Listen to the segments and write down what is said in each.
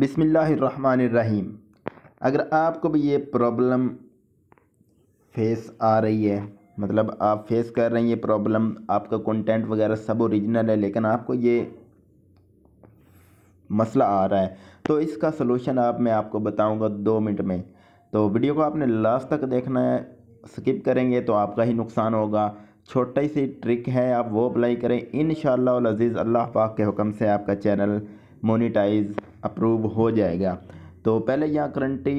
बिसमीम अगर आपको भी ये प्रॉब्लम फेस आ रही है मतलब आप फेस कर रहे हैं ये प्रॉब्लम आपका कंटेंट वगैरह सब ओरिजिनल है लेकिन आपको ये मसला आ रहा है तो इसका सलूशन आप मैं आपको बताऊंगा दो मिनट में तो वीडियो को आपने लास्ट तक देखना है स्किप करेंगे तो आपका ही नुकसान होगा छोटी सी ट्रिक है आप वो अप्लाई करें इन अजीज़ अल्लाह पाक के हुक्म से आपका चैनल मोनिटाइज अप्रूव हो जाएगा तो पहले यहाँ करंटी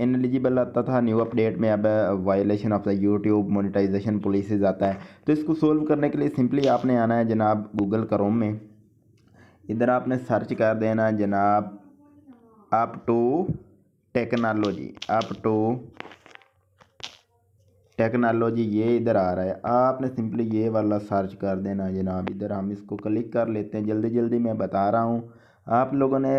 इनएलिजिबल आता था न्यू अपडेट में अब violation of the YouTube monetization policies आता है तो इसको सोल्व करने के लिए सिंपली आपने आना है जनाब गूगल क्रोम में इधर आपने सर्च कर देना जनाब up to technology up to technology ये इधर आ रहा है आपने सिंपली ये वाला सर्च कर देना जनाब इधर हम इसको क्लिक कर लेते हैं जल्दी जल्दी मैं बता रहा हूँ आप लोगों ने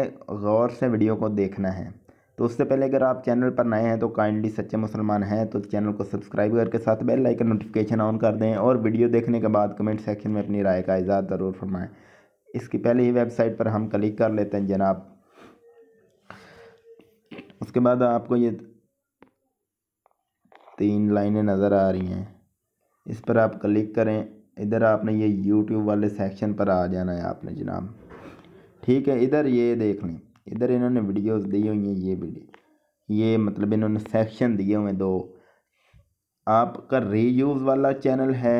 गौर से वीडियो को देखना है तो उससे पहले अगर आप चैनल पर नए हैं तो काइंडली सच्चे मुसलमान हैं तो चैनल को सब्सक्राइब करके साथ बेल लाइक नोटिफिकेशन ऑन कर दें और वीडियो देखने के बाद कमेंट सेक्शन में अपनी राय का इजाज़ ज़रूर फरमाएं इसकी पहले ही वेबसाइट पर हम क्लिक कर लेते हैं जनाब उसके बाद आपको ये तीन लाइनें नज़र आ रही हैं इस पर आप क्लिक करें इधर आपने ये यूट्यूब वाले सेक्शन पर आ जाना है आपने जनाब ठीक है इधर ये देख लें इधर इन्होंने वीडियोस दी हुई हैं ये वीडियो ये मतलब इन्होंने सेक्शन दिए हुए दो आपका रीयूज़ वाला चैनल है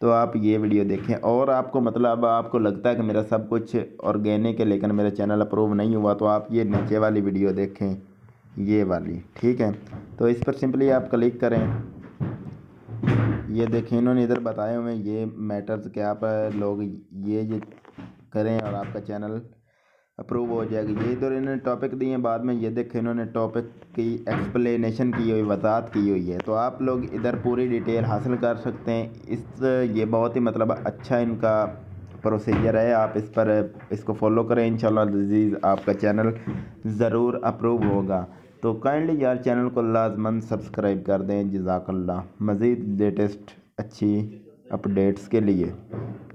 तो आप ये वीडियो देखें और आपको मतलब आपको लगता है कि मेरा सब कुछ ऑर्गेनिक है लेकिन मेरा चैनल अप्रूव नहीं हुआ तो आप ये नीचे वाली वीडियो देखें ये वाली ठीक है तो इस पर सिंपली आप क्लिक करें ये देखें इन्होंने इधर बताए हुए ये मैटर्स के आप लोग ये ये करें और आपका चैनल अप्रूव हो जाएगी यही तो इन्होंने टॉपिक दिए हैं बाद में ये देखें इन्होंने टॉपिक की एक्सप्लेनेशन की हुई वजाहत की हुई है तो आप लोग इधर पूरी डिटेल हासिल कर सकते हैं इस ये बहुत ही मतलब अच्छा इनका प्रोसीजर है आप इस पर इसको फॉलो करें इन शजीज़ आपका चैनल ज़रूर अप्रूव होगा तो काइंडली यार चैनल को लाजमंद सब्सक्राइब कर दें जजाकल्ला मज़ीद लेटेस्ट अच्छी अपडेट्स के लिए